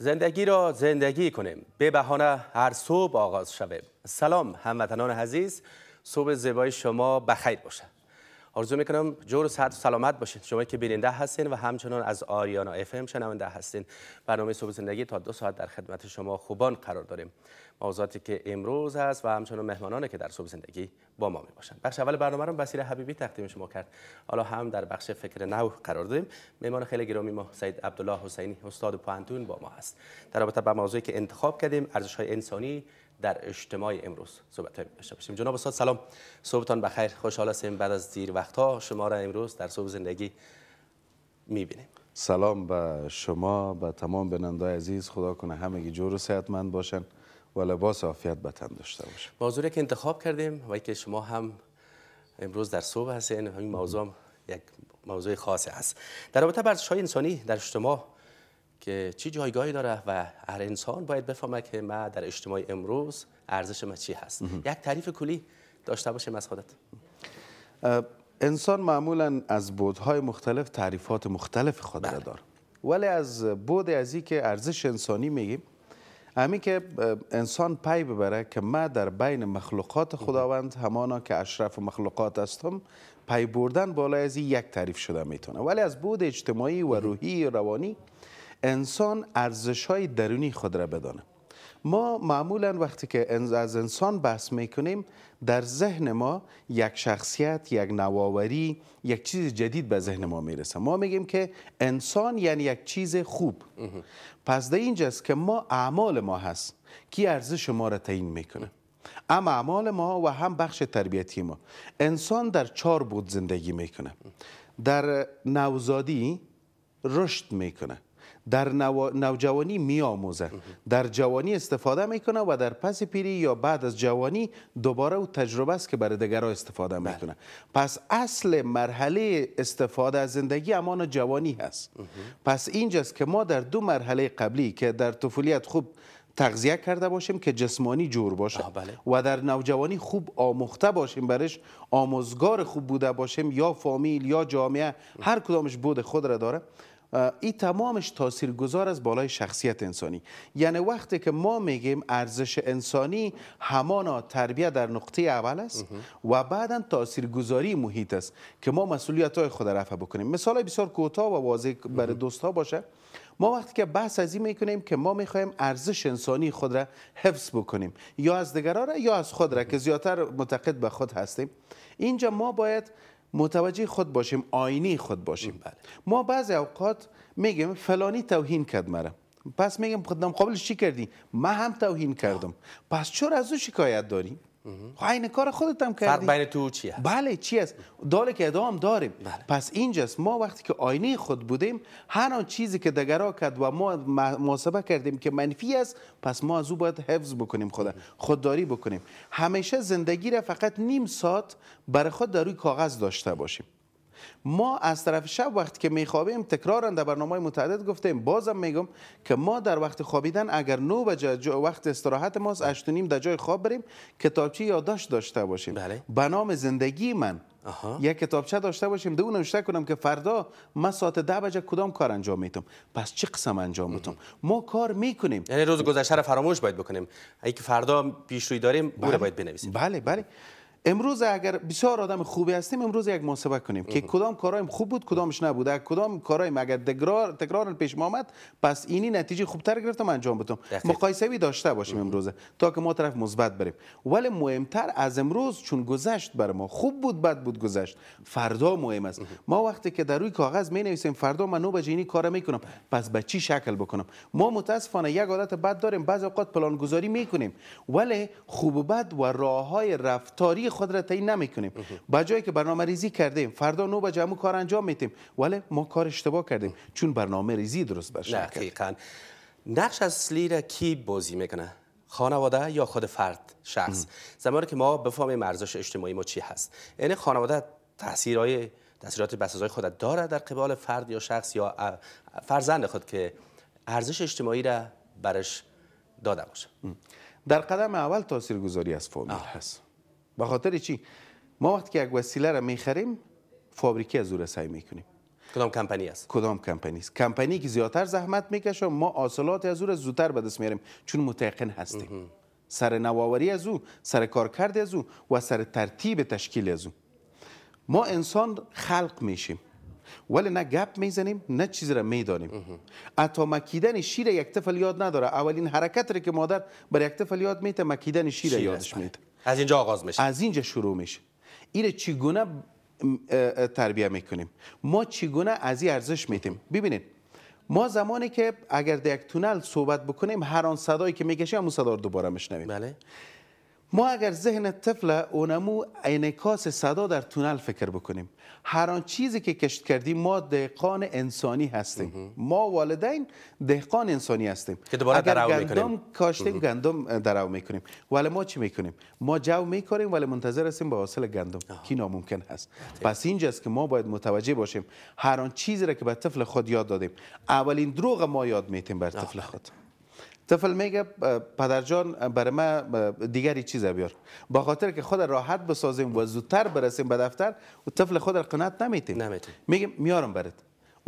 زندگی را زندگی کنیم به بهانه هر صبح آغاز شویم سلام هموطنان عزیز صبح زیبای شما بخیر باشه آرزو میکنم جور و صحت و سلامت باشین شما که بیننده هستین و همچنان از آریانا اف ام شنونده هستین برنامه صبح زندگی تا دو ساعت در خدمت شما خوبان قرار داریم موضوعاتی که امروز هست و همچنان مهمانانی که در صبح زندگی با ما می باشند بخش اول برنامه رو بسیر حبیبی تقدیم شما کرد حالا هم در بخش فکر نو قرار داریم مهمان خیلی گرامی ما سید عبدالله حسینی استاد پانتون با ما هست در رابطه با موضوعی که انتخاب کردیم ارزش های انسانی در اجتماع امروز صحبت داشته باشیم جناب استاد سلام صبحتان بخیر خوشحال هستیم بعد از دیر ها شما را امروز در صبح زندگی میبینیم سلام به شما به تمام بیننده عزیز خدا کنه گی جور و صحتمند باشن و لباس عافیت به داشته باشن موضوعی که انتخاب کردیم و که شما هم امروز در صبح هستین همین موضوع یک موضوع خاصی است در رابطه با انسانی در اجتماع که چی جایگاهی داره و هر انسان باید بفهمه که ما در اجتماع امروز ارزش ما چی هست یک تعریف کلی داشته باشیم از خودت انسان معمولا از بودهای مختلف تعریفات مختلف خود را بله. داره ولی از بود از که ارزش انسانی میگیم همین که انسان پی ببره که ما در بین مخلوقات خداوند همانا که اشرف مخلوقات هستم پی بردن بالا از یک تعریف شده میتونه ولی از بود اجتماعی و روحی و روانی انسان ارزش های درونی خود را بدانه ما معمولا وقتی که از انسان بحث میکنیم در ذهن ما یک شخصیت یک نواوری یک چیز جدید به ذهن ما میرسه ما میگیم که انسان یعنی یک چیز خوب پس در اینجاست که ما اعمال ما هست که ارزش ما را تعیین میکنه هم اعمال ما و هم بخش تربیتی ما انسان در چهار بود زندگی میکنه در نوزادی رشد میکنه در نوجوانی می آموزه در جوانی استفاده میکنه و در پس پیری یا بعد از جوانی دوباره او تجربه است که برای دیگران استفاده بله. میکنه پس اصل مرحله استفاده از زندگی امان جوانی هست پس اینجاست که ما در دو مرحله قبلی که در طفولیت خوب تغذیه کرده باشیم که جسمانی جور باشه بله. و در نوجوانی خوب آمخته باشیم برش آموزگار خوب بوده باشیم یا فامیل یا جامعه هر کدامش بود خود را داره این تمامش گذار از بالای شخصیت انسانی یعنی وقتی که ما میگیم ارزش انسانی همانا تربیت در نقطه اول است و بعدا تاثیرگذاری محیط است که ما مسئولیت های خود رفع بکنیم مثال بسیار کوتاه و واضح برای دوست ها باشه ما وقتی که بحث از این میکنیم که ما میخوایم ارزش انسانی خود را حفظ بکنیم یا از دیگران یا از خود را که زیادتر معتقد به خود هستیم اینجا ما باید متوجه خود باشیم آینی خود باشیم بله. ما بعضی اوقات میگیم فلانی توهین کرد مرا پس میگم خودم قبلش چی کردی؟ من هم توهین کردم پس چرا از او شکایت داری؟ خب کار خودت هم کردی فرق بین تو چیه بله چی است داله که ادام داریم بله. پس اینجاست ما وقتی که آینه خود بودیم هر آن چیزی که دگرا کرد و ما محاسبه کردیم که منفی است پس ما از او باید حفظ بکنیم خدا خودداری بکنیم همیشه زندگی را فقط نیم ساعت بر خود در روی کاغذ داشته باشیم ما از طرف شب وقت که میخوابیم تکرارا در برنامه متعدد گفتیم بازم میگم که ما در وقت خوابیدن اگر نو بجه وقت استراحت ماست 8 در جای خواب بریم کتابچه یادداشت داشته باشیم بله. به نام زندگی من یک کتابچه داشته باشیم دو نوشته کنم که فردا من ساعت ده بجه کدام کار انجام میتم پس چه قسم انجام میتم ما کار میکنیم یعنی روز گذشته را فراموش باید بکنیم که فردا پیش داریم بله. باید بنویسیم بله بله امروز اگر بسیار آدم خوبی هستیم امروز یک محاسبه کنیم که کدام کارایم خوب بود کدامش نبود اگر کدام کارایم اگر تکرار تکرار پیش ما آمد پس اینی نتیجه خوبتر گرفتم انجام بدم مقایسه داشته باشیم امروز تا که ما طرف مثبت بریم ولی مهمتر از امروز چون گذشت بر ما خوب بود بد بود گذشت فردا مهم است ما وقتی که در روی کاغذ می نویسیم فردا من نو بجینی کار می کنم پس به چی شکل بکنم ما متاسفانه یک عادت بد داریم بعضی اوقات پلان گذاری می کنیم ولی خوب و بد و راه رفتاری خود را تعیین نمیکنیم با جایی که برنامه ریزی کردیم فردا نو بجه جمع کار انجام میتیم ولی ما کار اشتباه کردیم چون برنامه ریزی درست برشن دقیقاً نقش اصلی را کی بازی میکنه خانواده یا خود فرد شخص زمانی که ما بفهمیم ارزش اجتماعی ما چی هست یعنی خانواده تاثیرهای تاثیرات بسازهای خود داره در قبال فرد یا شخص یا فرزند خود که ارزش اجتماعی را برش داده باشه در قدم اول تاثیرگذاری از فامیل هست به خاطر چی ما وقتی که یک وسیله را میخریم فابریکی از او رسایی میکنیم کدام کمپانی است کدام کمپانی است کمپانی که زیاتر زحمت میکشه ما حاصلات از او زودتر به دست میاریم چون متقن هستیم سر نوآوری از او سر کارکرد از او و سر ترتیب تشکیل از او ما انسان خلق میشیم ولی نه گپ میزنیم نه چیزی را میدانیم حتی مکیدن شیر یک طفل یاد نداره اولین حرکت را که مادر بر یک طفل یاد میته مکیدن شیر یادش میده از اینجا آغاز میشه از اینجا شروع میشه اینه چگونه تربیه میکنیم ما چگونه از این ارزش میتیم ببینید ما زمانی که اگر در یک تونل صحبت بکنیم هر آن صدایی که میکشیم همون صدا رو دوباره میشنویم بله ما اگر ذهن طفل اونمو انکاس صدا در تونل فکر بکنیم هر چیزی که کشت کردیم ما دهقان انسانی هستیم ما والدین دهقان انسانی هستیم که دوباره اگر گندم کاشتیم گندم درو میکنیم ولی ما چی میکنیم ما جو میکنیم ولی منتظر هستیم به حاصل گندم کی ناممکن هست پس اینجاست که ما باید متوجه باشیم هر چیزی را که به طفل خود یاد دادیم اولین دروغ ما یاد میتیم بر طفل خود طفل میگه پدرجان جان برای ما دیگری چیز بیار با خاطر که خود راحت بسازیم و زودتر برسیم به دفتر و طفل خود را قناعت نمیتیم نمیتیم میگه میارم برات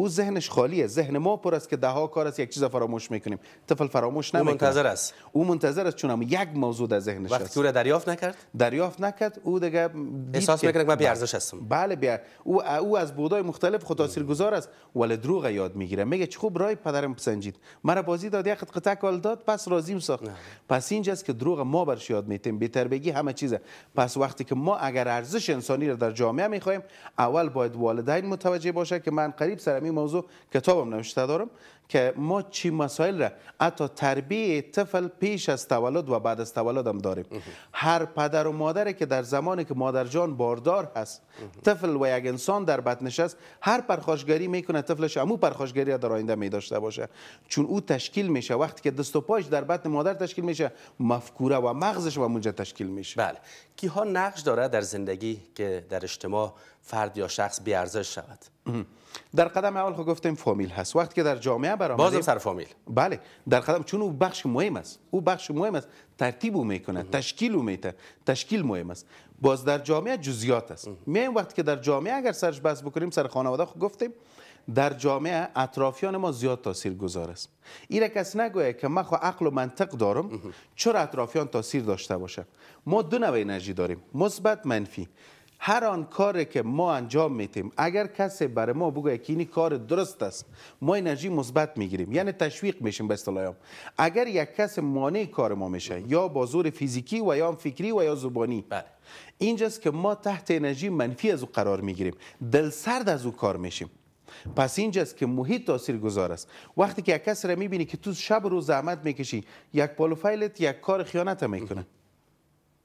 او ذهنش خالیه ذهن ما پر است که ده ها کار است یک چیز فراموش میکنیم طفل فراموش نمیکنه او منتظر است او منتظر است چون یک موضوع در ذهنش وقتی است وقتی دریافت نکرد دریافت نکرد او دیگه احساس میکنه که من بی بله. ارزش هستم بله بیا او او از بودای مختلف خود تاثیرگذار است ولی دروغ یاد میگیره میگه چه خوب رای پدرم پسنجید مرا بازی داد یک قطع کال داد پس راضیم ساخت پس اینجاست که دروغ ما برش یاد میتیم بی بگی همه چیزه پس وقتی که ما اگر ارزش انسانی را در جامعه میخوایم اول باید والدین متوجه باشه که من قریب سرمی موضوع کتابم نوشته دارم که ما چی مسائل را حتی تربیه طفل پیش از تولد و بعد از تولد هم داریم هر پدر و مادری که در زمانی که مادر جان باردار هست طفل و یک انسان در بطنش نشست هر پرخاشگری میکنه طفلش امو پرخاشگری در آینده می داشته باشه چون او تشکیل میشه وقتی که دست و پاش در بطن مادر تشکیل میشه مفکوره و مغزش و اونجا تشکیل میشه بله ها نقش داره در زندگی که در اجتماع فرد یا شخص ارزش شود در قدم اول خود خب گفتیم فامیل هست وقتی که در جامعه برآمده بازم یعنی سر فامیل بله در قدم چون او بخش مهم است او بخش مهم است ترتیب او میکنه تشکیل او میته تشکیل مهم است باز در جامعه جزئیات است میایم وقتی که در جامعه اگر سرش بس بکنیم سر خانواده خود گفتیم در جامعه اطرافیان ما زیاد تاثیر گذار است ایره کس نگویه که من خو عقل و منطق دارم چرا اطرافیان تاثیر داشته باشه ما دو نوع انرژی داریم مثبت منفی هر آن کاری که ما انجام میتیم اگر کسی برای ما بگه که این کار درست است ما انرژی مثبت میگیریم یعنی تشویق میشیم به اصطلاح اگر یک کس مانع کار ما میشه یا با زور فیزیکی و یا فکری و یا زبانی بله. اینجاست که ما تحت انرژی منفی از او قرار میگیریم دل سرد از او کار میشیم پس اینجاست که محیط تاثیر گذار است وقتی که یک کس را میبینی که تو شب رو زحمت میکشی یک پالوفایلت یک کار خیانت میکنه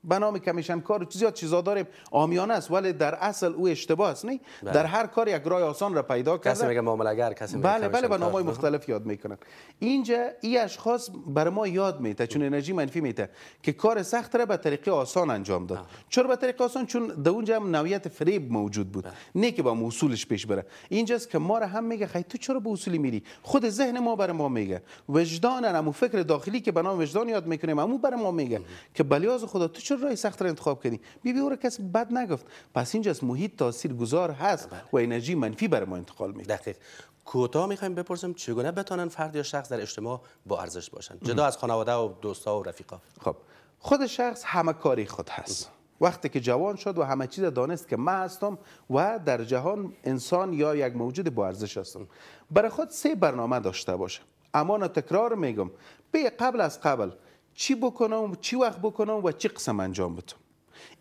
به نام کمیشن کار چیزی چیزا داریم آمیانه است ولی در اصل او اشتباه است نه بله. در هر کار یک رای آسان را پیدا کرده کسی میگه معامله کسی میگه بله بله به نامای مختلف یاد میکنن اینجا این اشخاص بر ما یاد میده چون انرژی منفی میده که کار سخت را به طریق آسان انجام داد چرا به طریق آسان چون در اونجا هم نویت فریب موجود بود بله. نه که با اصولش پیش بره اینجاست که ما را هم میگه خی تو چرا به اصولی میری خود ذهن ما بر ما میگه وجدان و فکر داخلی که به نام وجدان یاد میکنیم همو بر ما میگه که بلیاز خدا تو چرا راه سخت را انتخاب کردیم بی بی او را کسی بد نگفت پس اینجاست محیط تاثیر گذار هست بله. و انرژی منفی بر ما انتقال میده دقیق کوتاه میخوایم بپرسم چگونه بتانن فرد یا شخص در اجتماع با ارزش باشن جدا از خانواده و دوستا و رفیقا خب خود شخص همه کاری خود هست وقتی که جوان شد و همه چیز دانست که من هستم و در جهان انسان یا یک موجود با ارزش هستم برای خود سه برنامه داشته باشه اما تکرار میگم به قبل از قبل چی بکنم چی وقت بکنم و چی قسم انجام بدم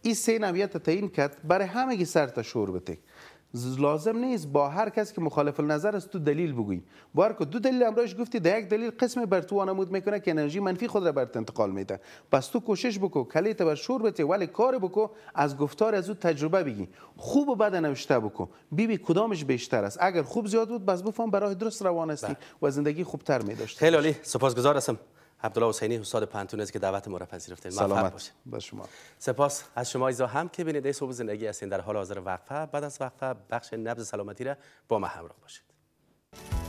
این سه نویت تعیین کرد برای همه گی سر تشور بته. لازم نیست با هر کسی که مخالف نظر است تو دلیل بگوی بار که دو دلیل امراش گفتی در یک دلیل قسم بر تو آنمود میکنه که انرژی منفی خود را بر انتقال میده پس تو کوشش بکو کلیت بر شور بته ولی کار بکو از گفتار از او تجربه بگی خوب و بد نوشته بکو بیبی بی کدامش بیشتر است اگر خوب زیاد بود بس بفهم برای درست روان هستی بله. و زندگی خوبتر می داشت خیلی عالی سپاسگزارم عبدالله حسینی استاد پنتون که دعوت ما را پذیرفتید سلامت به شما سپاس از شما ایزا هم که بینید صبح زندگی هستین در حال حاضر وقفه بعد از وقفه بخش نبض سلامتی را با ما همراه باشید